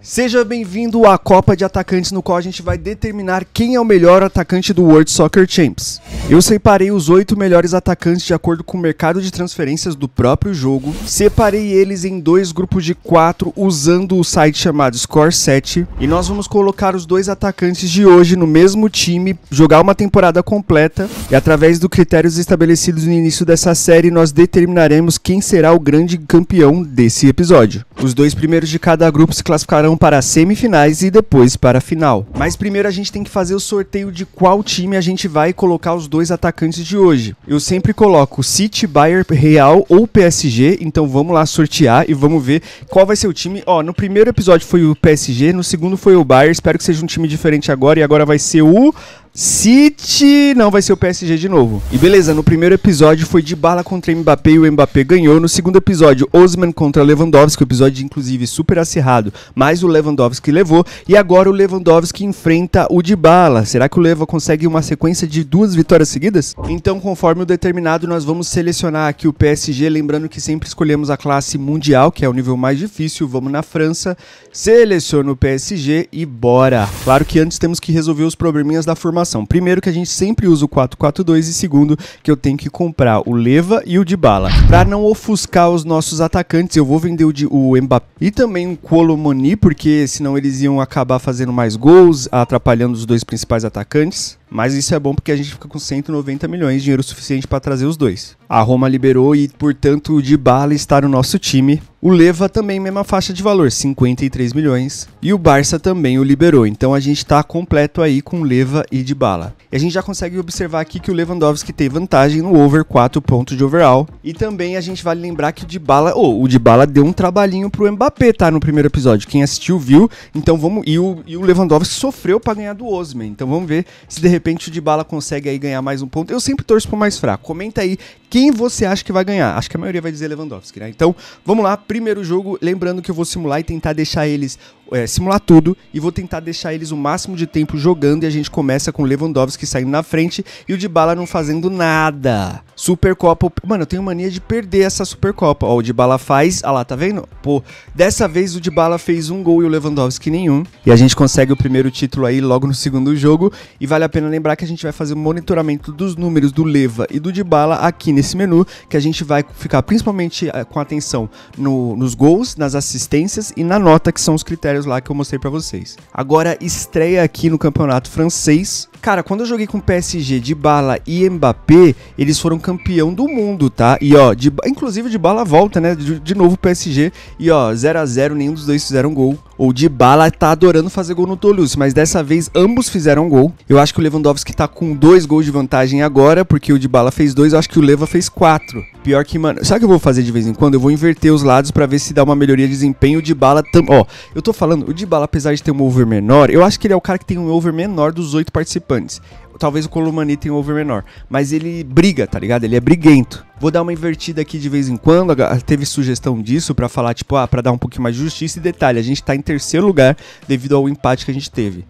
Seja bem-vindo à Copa de Atacantes, no qual a gente vai determinar quem é o melhor atacante do World Soccer Champs. Eu separei os oito melhores atacantes de acordo com o mercado de transferências do próprio jogo. Separei eles em dois grupos de quatro usando o site chamado Score7. E nós vamos colocar os dois atacantes de hoje no mesmo time, jogar uma temporada completa. E através dos critérios estabelecidos no início dessa série, nós determinaremos quem será o grande campeão desse episódio. Os dois primeiros de cada grupo se classificarão para as semifinais e depois para a final. Mas primeiro a gente tem que fazer o sorteio de qual time a gente vai colocar os dois dois atacantes de hoje. Eu sempre coloco City, Bayern, Real ou PSG, então vamos lá sortear e vamos ver qual vai ser o time. Ó, no primeiro episódio foi o PSG, no segundo foi o Bayern, espero que seja um time diferente agora e agora vai ser o City não vai ser o PSG de novo. E beleza, no primeiro episódio foi de bala contra Mbappé e o Mbappé ganhou. No segundo episódio, Osman contra Lewandowski, o episódio inclusive super acirrado, mas o Lewandowski levou. E agora o Lewandowski enfrenta o de bala. Será que o Leva consegue uma sequência de duas vitórias seguidas? Então, conforme o determinado, nós vamos selecionar aqui o PSG, lembrando que sempre escolhemos a classe mundial, que é o nível mais difícil. Vamos na França, seleciona o PSG e bora. Claro que antes temos que resolver os probleminhas da formação Primeiro que a gente sempre usa o 4-4-2 e segundo que eu tenho que comprar o Leva e o Dybala. Para não ofuscar os nossos atacantes, eu vou vender o, de, o Mbappé e também o Colomoni, porque senão eles iam acabar fazendo mais gols, atrapalhando os dois principais atacantes. Mas isso é bom porque a gente fica com 190 milhões, dinheiro suficiente para trazer os dois. A Roma liberou e, portanto, o Dybala está no nosso time. O Leva também mesma faixa de valor, 53 milhões, e o Barça também o liberou. Então a gente está completo aí com Leva e Dybala. E a gente já consegue observar aqui que o Lewandowski tem vantagem no over 4 pontos de overall. E também a gente vale lembrar que o Dybala, oh, o Dybala deu um trabalhinho pro Mbappé, tá no primeiro episódio. Quem assistiu viu. Então vamos e o, e o Lewandowski sofreu para ganhar do Osman. Então vamos ver se de repente o Dybala consegue aí ganhar mais um ponto. Eu sempre torço pro mais fraco. Comenta aí quem você acha que vai ganhar. Acho que a maioria vai dizer Lewandowski, né? Então, vamos lá. Primeiro jogo, lembrando que eu vou simular e tentar deixar eles é, simular tudo e vou tentar deixar eles o máximo de tempo jogando e a gente começa com Lewandowski saindo na frente e o Dybala não fazendo nada. Supercopa, mano, eu tenho mania de perder essa Supercopa. Ó, o Dybala faz, ah lá, tá vendo? Pô, dessa vez o Dybala fez um gol e o Lewandowski nenhum. E a gente consegue o primeiro título aí logo no segundo jogo e vale a pena lembrar que a gente vai fazer o um monitoramento dos números do Leva e do Dybala aqui nesse menu, que a gente vai ficar principalmente eh, com atenção no, nos gols, nas assistências e na nota que são os critérios comentários lá que eu mostrei para vocês. Agora estreia aqui no campeonato francês. Cara, quando eu joguei com o PSG de bala e Mbappé, eles foram campeão do mundo, tá? E ó, de, inclusive de bala volta, né? De, de novo PSG. E ó, 0 a 0 nenhum dos dois fizeram gol. Ou de bala tá adorando fazer gol no Toulouse, mas dessa vez ambos fizeram gol. Eu acho que o Lewandowski tá com dois gols de vantagem agora, porque o de bala fez dois, eu acho que o Leva fez quatro pior que, mano. Sabe o que eu vou fazer de vez em quando? Eu vou inverter os lados para ver se dá uma melhoria de desempenho. O de bala. também. Ó, eu tô falando, o de bala, apesar de ter um over menor, eu acho que ele é o cara que tem um over menor dos oito participantes. Talvez o Colomani tenha um over menor. Mas ele briga, tá ligado? Ele é briguento. Vou dar uma invertida aqui de vez em quando. Teve sugestão disso para falar, tipo, ah, pra dar um pouquinho mais de justiça. E detalhe, a gente tá em terceiro lugar devido ao empate que a gente teve.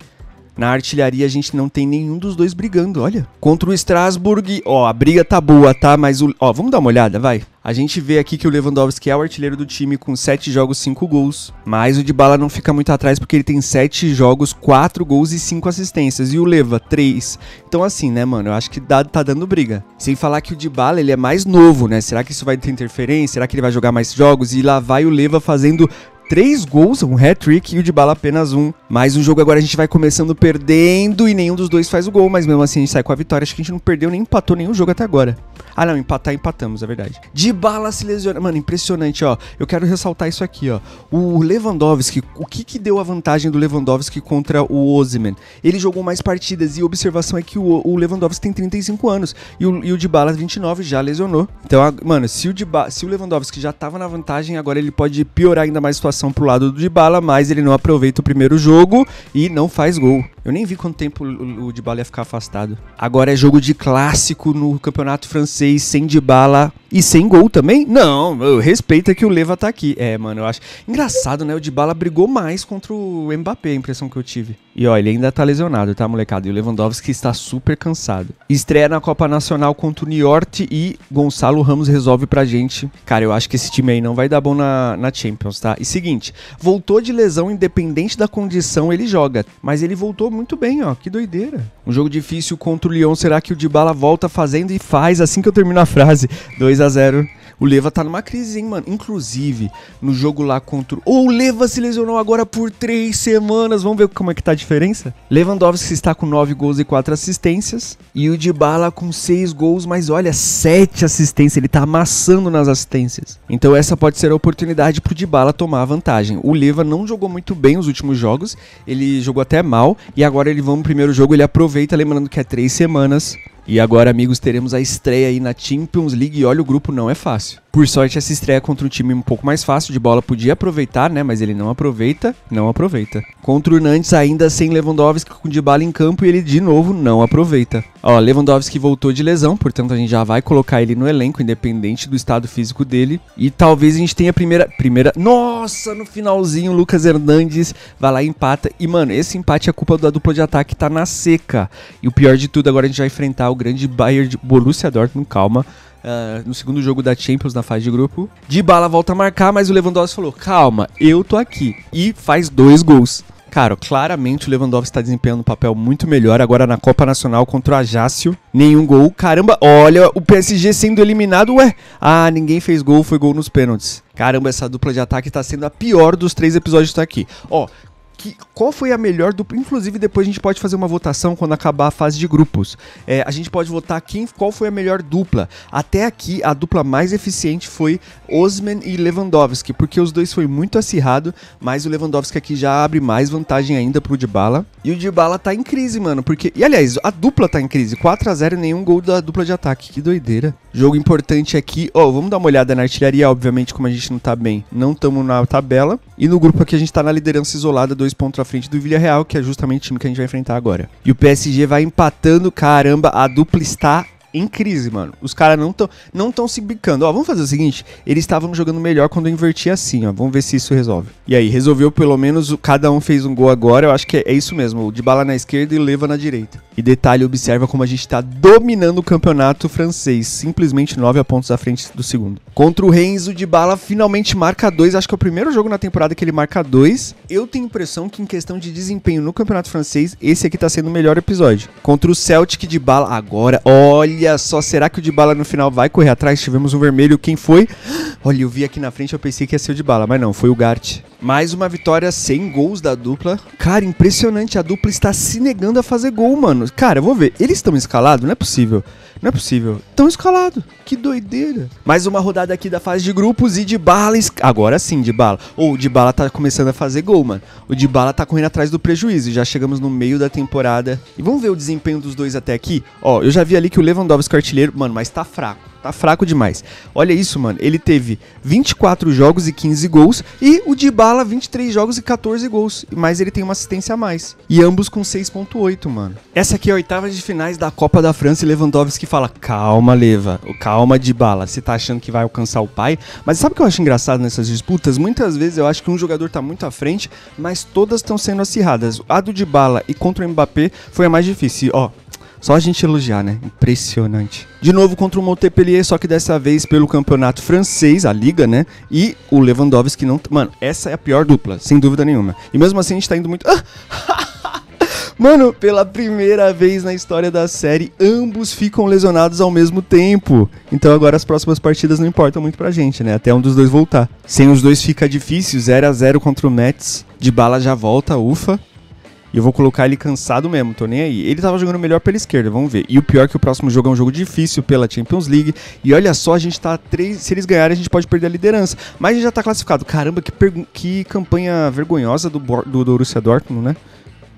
Na artilharia a gente não tem nenhum dos dois brigando, olha. Contra o Strasbourg, ó, a briga tá boa, tá? Mas o. Ó, vamos dar uma olhada, vai. A gente vê aqui que o Lewandowski é o artilheiro do time com 7 jogos, 5 gols. Mas o Bala não fica muito atrás porque ele tem 7 jogos, 4 gols e 5 assistências. E o Leva, 3. Então assim, né, mano? Eu acho que dá, tá dando briga. Sem falar que o Bala ele é mais novo, né? Será que isso vai ter interferência? Será que ele vai jogar mais jogos? E lá vai o Leva fazendo três gols, um hat-trick e o de bala apenas um. Mais um jogo agora a gente vai começando perdendo e nenhum dos dois faz o gol, mas mesmo assim a gente sai com a vitória. Acho que a gente não perdeu nem empatou nenhum jogo até agora. Ah, não, empatar, empatamos, é verdade. De bala se lesiona. Mano, impressionante, ó. Eu quero ressaltar isso aqui, ó. O Lewandowski, o que que deu a vantagem do Lewandowski contra o Ozyman? Ele jogou mais partidas e a observação é que o, o Lewandowski tem 35 anos e o, e o de bala 29 já lesionou. Então, a, mano, se o, Dybala, se o Lewandowski já tava na vantagem, agora ele pode piorar ainda mais a situação pro lado do de bala, mas ele não aproveita o primeiro jogo e não faz gol. Eu nem vi quanto tempo o, o de bala ia ficar afastado. Agora é jogo de clássico no campeonato francês vocês sem de bala e sem gol também? Não, respeita que o Leva tá aqui. É, mano, eu acho. Engraçado, né? O Dybala brigou mais contra o Mbappé, a impressão que eu tive. E ó, ele ainda tá lesionado, tá, molecada? E o Lewandowski está super cansado. Estreia na Copa Nacional contra o Niort e Gonçalo Ramos resolve pra gente. Cara, eu acho que esse time aí não vai dar bom na, na Champions, tá? E seguinte, voltou de lesão independente da condição, ele joga. Mas ele voltou muito bem, ó. Que doideira. Um jogo difícil contra o Lyon. Será que o Dybala volta fazendo e faz assim que eu termino a frase? Dois 3 a 0 O Leva tá numa crise, hein, mano? Inclusive, no jogo lá contra. Oh, o Leva se lesionou agora por 3 semanas. Vamos ver como é que tá a diferença? Lewandowski está com 9 gols e 4 assistências. E o Dybala com 6 gols, mas olha, 7 assistências. Ele tá amassando nas assistências. Então essa pode ser a oportunidade pro Dybala tomar a vantagem. O Leva não jogou muito bem os últimos jogos. Ele jogou até mal. E agora ele vai no primeiro jogo. Ele aproveita, lembrando que é 3 semanas. E agora, amigos, teremos a estreia aí na Champions League. E olha, o grupo não é fácil. Por sorte, essa estreia contra um time um pouco mais fácil de bola podia aproveitar, né? Mas ele não aproveita, não aproveita. Contra o Nantes, ainda sem Lewandowski com de bala em campo e ele de novo não aproveita. Ó, Lewandowski voltou de lesão, portanto a gente já vai colocar ele no elenco, independente do estado físico dele. E talvez a gente tenha a primeira. primeira... Nossa, no finalzinho, Lucas Hernandes vai lá e empata. E, mano, esse empate é culpa da dupla de ataque, tá na seca. E o pior de tudo, agora a gente vai enfrentar o grande Bayern de Borussia Dortmund, calma Uh, no segundo jogo da Champions na fase de grupo. De bala volta a marcar, mas o Lewandowski falou: calma, eu tô aqui. E faz dois gols. Cara, claramente o Lewandowski está desempenhando um papel muito melhor agora na Copa Nacional contra o Ajácio. Nenhum gol. Caramba, olha o PSG sendo eliminado. Ué, ah, ninguém fez gol, foi gol nos pênaltis. Caramba, essa dupla de ataque está sendo a pior dos três episódios que tá aqui. Ó, que, qual foi a melhor dupla. Inclusive, depois a gente pode fazer uma votação quando acabar a fase de grupos. É, a gente pode votar quem, qual foi a melhor dupla. Até aqui, a dupla mais eficiente foi Osman e Lewandowski, porque os dois foi muito acirrado, mas o Lewandowski aqui já abre mais vantagem ainda pro Dybala. E o Dybala tá em crise, mano, porque... E, aliás, a dupla tá em crise. 4 a 0 nenhum gol da dupla de ataque. Que doideira. Jogo importante aqui. Ó, oh, vamos dar uma olhada na artilharia, obviamente, como a gente não tá bem. Não estamos na tabela. E no grupo aqui a gente tá na liderança isolada, dois pontos à frente do Villarreal, que é justamente o time que a gente vai enfrentar agora. E o PSG vai empatando, caramba, a dupla está em crise, mano. Os caras não estão não tão se bicando. Ó, vamos fazer o seguinte: eles estavam jogando melhor quando eu inverti assim, ó. Vamos ver se isso resolve. E aí, resolveu pelo menos, cada um fez um gol agora. Eu acho que é, é isso mesmo: o de bala na esquerda e leva na direita. E detalhe, observa como a gente tá dominando o campeonato francês. Simplesmente a pontos à frente do segundo. Contra o Renzo de bala, finalmente marca dois. Acho que é o primeiro jogo na temporada que ele marca dois. Eu tenho impressão que, em questão de desempenho no campeonato francês, esse aqui tá sendo o melhor episódio. Contra o Celtic de bala, agora, olha Olha só, será que o de bala no final vai correr atrás? Tivemos um vermelho, quem foi? Olha, eu vi aqui na frente, eu pensei que ia ser o de bala, mas não, foi o Gart. Mais uma vitória sem gols da dupla. Cara, impressionante, a dupla está se negando a fazer gol, mano. Cara, eu vou ver, eles estão escalados? Não é possível. Não é possível. Estão escalados. Que doideira. Mais uma rodada aqui da fase de grupos e de bala. Agora sim, de bala. Ou de bala tá começando a fazer gol, mano. O de bala tá correndo atrás do prejuízo. Já chegamos no meio da temporada. E vamos ver o desempenho dos dois até aqui. Ó, eu já vi ali que o Levan Lewandowski artilheiro, mano, mas tá fraco. Tá fraco demais. Olha isso, mano. Ele teve 24 jogos e 15 gols e o Dybala 23 jogos e 14 gols, mas ele tem uma assistência a mais. E ambos com 6.8, mano. Essa aqui é a oitava de finais da Copa da França e Lewandowski fala: "Calma, Leva. Calma, Dybala. Você tá achando que vai alcançar o pai?" Mas sabe o que eu acho engraçado nessas disputas? Muitas vezes eu acho que um jogador tá muito à frente, mas todas estão sendo acirradas. A do Dybala e contra o Mbappé foi a mais difícil. E, ó, só a gente elogiar, né? Impressionante. De novo contra o Montpellier, só que dessa vez pelo campeonato francês, a liga, né? E o Lewandowski não. Mano, essa é a pior dupla, sem dúvida nenhuma. E mesmo assim a gente tá indo muito. Mano, pela primeira vez na história da série, ambos ficam lesionados ao mesmo tempo. Então agora as próximas partidas não importam muito pra gente, né? Até um dos dois voltar. Sem os dois fica difícil, 0 a 0 contra o Mets. De bala já volta, ufa. E eu vou colocar ele cansado mesmo, tô nem aí. Ele tava jogando melhor pela esquerda, vamos ver. E o pior é que o próximo jogo é um jogo difícil pela Champions League. E olha só, a gente tá três. Se eles ganharem, a gente pode perder a liderança. Mas a gente já tá classificado. Caramba, que, que campanha vergonhosa do, do, do Borussia Dortmund, né?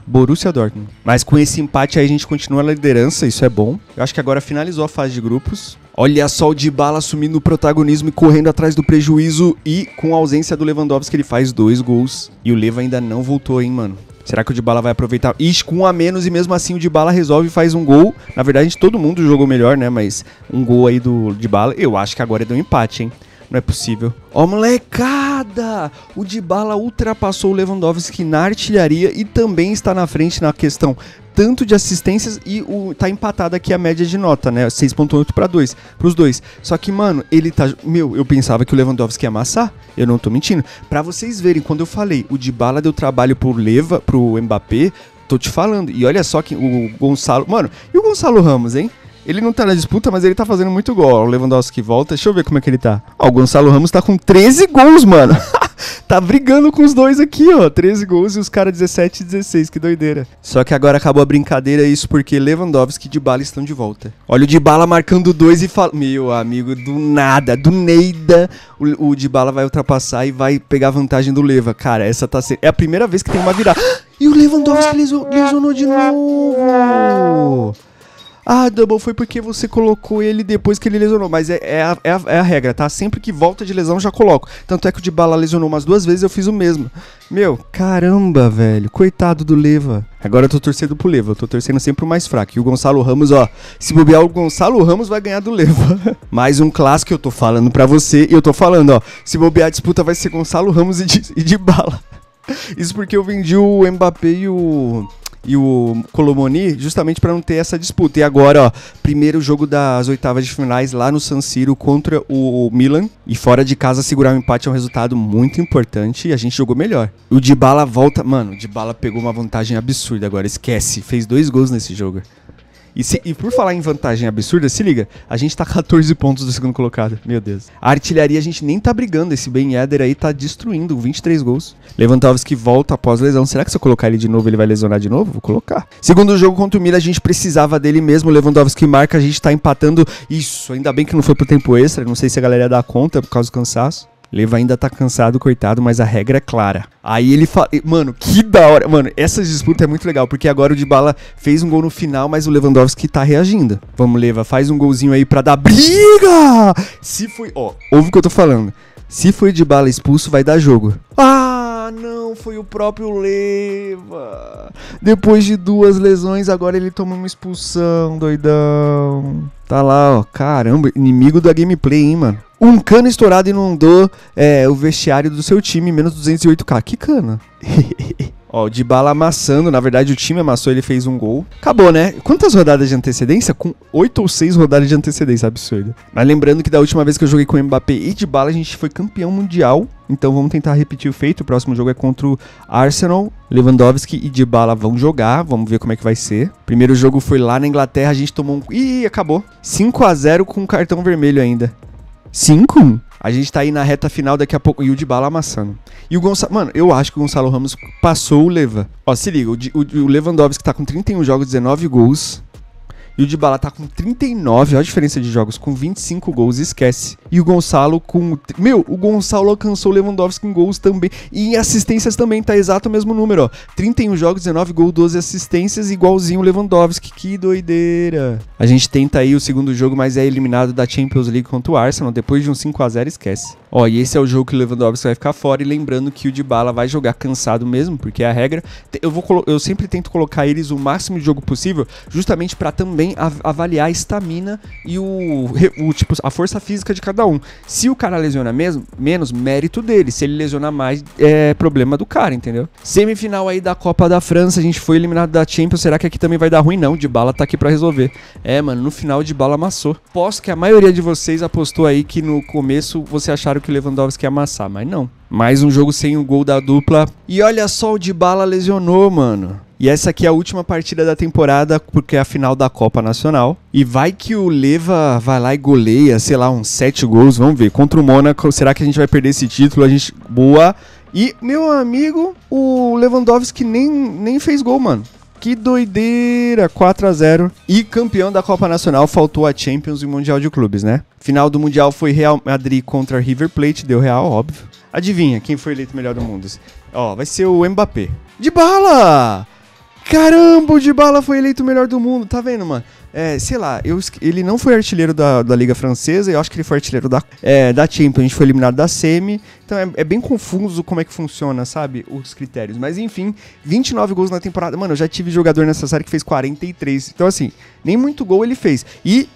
Borussia Dortmund. Mas com esse empate aí a gente continua na liderança, isso é bom. Eu acho que agora finalizou a fase de grupos. Olha só o Dybala assumindo o protagonismo e correndo atrás do prejuízo e com a ausência do Lewandowski ele faz dois gols. E o Leva ainda não voltou, hein, mano. Será que o Dybala vai aproveitar? Ixi, com um a menos e mesmo assim o Dybala resolve e faz um gol. Na verdade, todo mundo jogou melhor, né? Mas um gol aí do Dybala, eu acho que agora é do um empate, hein? Não é possível. Ó, oh, molecada! O Dybala ultrapassou o Lewandowski na artilharia e também está na frente na questão tanto de assistências e o tá empatada aqui a média de nota, né? 6.8 para 2, para os dois. Só que, mano, ele tá, meu, eu pensava que o Lewandowski ia amassar. Eu não tô mentindo. Para vocês verem, quando eu falei, o Dybala deu trabalho pro Leva, pro Mbappé, tô te falando. E olha só que o Gonçalo, mano, e o Gonçalo Ramos, hein? Ele não tá na disputa, mas ele tá fazendo muito gol. O Lewandowski volta. Deixa eu ver como é que ele tá. Ó, o Gonçalo Ramos tá com 13 gols, mano. tá brigando com os dois aqui, ó. 13 gols e os caras 17 e 16. Que doideira. Só que agora acabou a brincadeira, isso porque Lewandowski e Dybala estão de volta. Olha o Dybala marcando dois e fala... Meu amigo, do nada, do neida, o, o Dybala vai ultrapassar e vai pegar vantagem do Leva. Cara, essa tá... É a primeira vez que tem uma virada. E o Lewandowski lesionou de novo. Ah, Double, foi porque você colocou ele depois que ele lesionou. Mas é, é, a, é, a, é, a, regra, tá? Sempre que volta de lesão, já coloco. Tanto é que o de bala lesionou umas duas vezes, eu fiz o mesmo. Meu, caramba, velho. Coitado do Leva. Agora eu tô torcendo pro Leva. Eu tô torcendo sempre o mais fraco. E o Gonçalo Ramos, ó. Se bobear, o Gonçalo Ramos vai ganhar do Leva. mais um clássico eu tô falando pra você. E eu tô falando, ó. Se bobear, a disputa vai ser Gonçalo Ramos e de, e de bala. Isso porque eu vendi o Mbappé e o e o Colomoni, justamente para não ter essa disputa. E agora, ó, primeiro jogo das oitavas de finais lá no San Siro contra o Milan. E fora de casa, segurar o um empate é um resultado muito importante e a gente jogou melhor. O Dybala volta. Mano, o Dybala pegou uma vantagem absurda agora, esquece. Fez dois gols nesse jogo. E, se, e, por falar em vantagem absurda, se liga, a gente tá 14 pontos do segundo colocado. Meu Deus. A artilharia a gente nem tá brigando. Esse Ben Yedder aí tá destruindo 23 gols. Lewandowski volta após lesão. Será que se eu colocar ele de novo, ele vai lesionar de novo? Vou colocar. Segundo jogo contra o Mila, a gente precisava dele mesmo. Lewandowski marca, a gente tá empatando. Isso, ainda bem que não foi pro tempo extra. Não sei se a galera dá conta por causa do cansaço. Leva ainda tá cansado, coitado, mas a regra é clara. Aí ele fala. Mano, que da hora. Mano, essa disputa é muito legal, porque agora o Dybala fez um gol no final, mas o Lewandowski tá reagindo. Vamos, Leva, faz um golzinho aí pra dar briga! Se foi. Ó, ouve o que eu tô falando. Se foi de bala expulso, vai dar jogo. Ah! não, foi o próprio Leva. Depois de duas lesões, agora ele toma uma expulsão, doidão. Tá lá, ó. Caramba, inimigo da gameplay, hein, mano. Um cano estourado inundou é, o vestiário do seu time, menos 208k. Que cana? Ó, o Dybala amassando, na verdade o time amassou, ele fez um gol. Acabou, né? Quantas rodadas de antecedência? Com oito ou seis rodadas de antecedência, absurdo. Mas lembrando que da última vez que eu joguei com o Mbappé e Dybala, a gente foi campeão mundial. Então vamos tentar repetir o feito. O próximo jogo é contra o Arsenal. Lewandowski e Dybala vão jogar, vamos ver como é que vai ser. Primeiro jogo foi lá na Inglaterra, a gente tomou um... Ih, acabou. 5 a 0 com cartão vermelho ainda. Cinco? A gente tá aí na reta final daqui a pouco. E o de bala amassando. E o Gonçalo. Mano, eu acho que o Gonçalo Ramos passou o Leva. Ó, se liga, o, o, o Lewandowski tá com 31 jogos, 19 gols. E o Dybala tá com 39, olha a diferença de jogos, com 25 gols, esquece. E o Gonçalo com... Meu, o Gonçalo alcançou o Lewandowski em gols também. E em assistências também, tá exato o mesmo número, ó. 31 jogos, 19 gols, 12 assistências, igualzinho o Lewandowski. Que doideira. A gente tenta aí o segundo jogo, mas é eliminado da Champions League contra o Arsenal. Depois de um 5 a 0 esquece. Ó, e esse é o jogo que o Lewandowski vai ficar fora. E lembrando que o Dybala vai jogar cansado mesmo, porque é a regra. Eu, vou, eu sempre tento colocar eles o máximo de jogo possível, justamente para também também avaliar a estamina e o, o, tipo, a força física de cada um. Se o cara lesiona mesmo, menos, mérito dele. Se ele lesionar mais, é problema do cara, entendeu? Semifinal aí da Copa da França, a gente foi eliminado da Champions. Será que aqui também vai dar ruim? Não, de bala tá aqui para resolver. É, mano, no final de bala amassou. Posso que a maioria de vocês apostou aí que no começo você acharam que o Lewandowski ia amassar, mas não. Mais um jogo sem o gol da dupla. E olha só, o de bala lesionou, mano. E essa aqui é a última partida da temporada, porque é a final da Copa Nacional. E vai que o Leva vai lá e goleia, sei lá, uns sete gols, vamos ver. Contra o Mônaco, será que a gente vai perder esse título? A gente. Boa. E, meu amigo, o Lewandowski nem, nem fez gol, mano. Que doideira! 4 a 0 E campeão da Copa Nacional, faltou a Champions e o Mundial de Clubes, né? Final do Mundial foi Real Madrid contra River Plate, deu Real, óbvio. Adivinha quem foi eleito melhor do mundo? Ó, vai ser o Mbappé. De bala! Caramba, o de bala foi eleito o melhor do mundo. Tá vendo, mano? É, sei lá, eu, ele não foi artilheiro da, da Liga Francesa, eu acho que ele foi artilheiro da, é, da Champions, a gente foi eliminado da Semi. Então é, é, bem confuso como é que funciona, sabe? Os critérios. Mas enfim, 29 gols na temporada. Mano, eu já tive jogador nessa série que fez 43. Então, assim, nem muito gol ele fez. E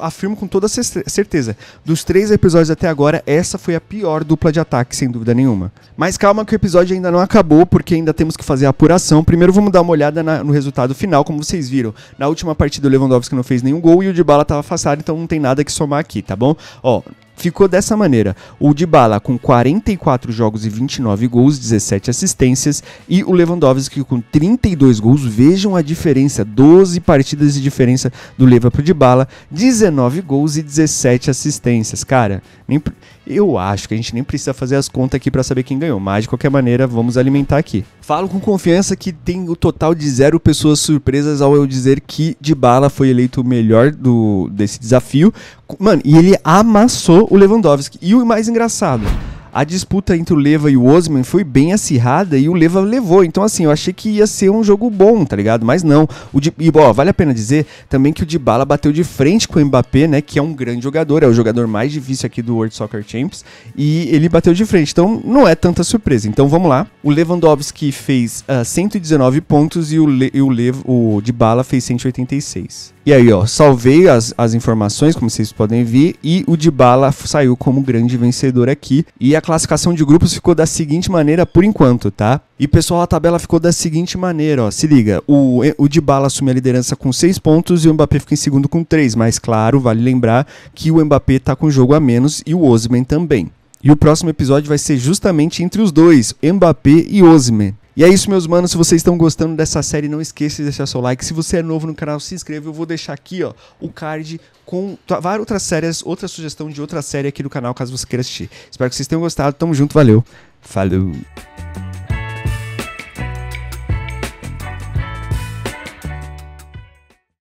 afirmo com toda certeza: dos três episódios até agora, essa foi a pior dupla de ataque, sem dúvida nenhuma. Mas calma que o episódio ainda não acabou, porque ainda temos que fazer a apuração. Primeiro vamos dar uma olhada na, no resultado final, como vocês viram. Na última partida, o Lewandowski Lewandowski não fez nenhum gol e o Dybala estava afastado, então não tem nada que somar aqui, tá bom? Ó, ficou dessa maneira. O Dybala com 44 jogos e 29 gols, 17 assistências e o Lewandowski com 32 gols. Vejam a diferença, 12 partidas de diferença do Leva pro Dybala, 19 gols e 17 assistências. Cara, nem eu acho que a gente nem precisa fazer as contas aqui para saber quem ganhou, mas de qualquer maneira vamos alimentar aqui. Falo com confiança que tem o total de zero pessoas surpresas ao eu dizer que Bala foi eleito o melhor do, desse desafio. Mano, e ele amassou o Lewandowski. E o mais engraçado, a disputa entre o Leva e o Osman foi bem acirrada e o Leva levou. Então, assim, eu achei que ia ser um jogo bom, tá ligado? Mas não. O Di... E, vale a pena dizer também que o Dybala bateu de frente com o Mbappé, né? Que é um grande jogador, é o jogador mais difícil aqui do World Soccer Champs. E ele bateu de frente. Então, não é tanta surpresa. Então, vamos lá. O Lewandowski fez uh, ah, 119 pontos e o, Le... e o, Le... o Dybala fez 186. E aí, ó, salvei as, as informações, como vocês podem ver, e o Dybala saiu como grande vencedor aqui. E a classificação de grupos ficou da seguinte maneira por enquanto, tá? E pessoal, a tabela ficou da seguinte maneira, ó. Se liga, o, o Dybala assume a liderança com 6 pontos e o Mbappé fica em segundo com 3, mas claro, vale lembrar que o Mbappé tá com jogo a menos e o Osman também. E o próximo episódio vai ser justamente entre os dois, Mbappé e Osman. E é isso, meus manos. Se vocês estão gostando dessa série, não esqueça de deixar seu like. Se você é novo no canal, se inscreva. Eu vou deixar aqui ó, o card com várias outras séries, outra sugestão de outra série aqui no canal, caso você queira assistir. Espero que vocês tenham gostado. Tamo junto, valeu. Falou.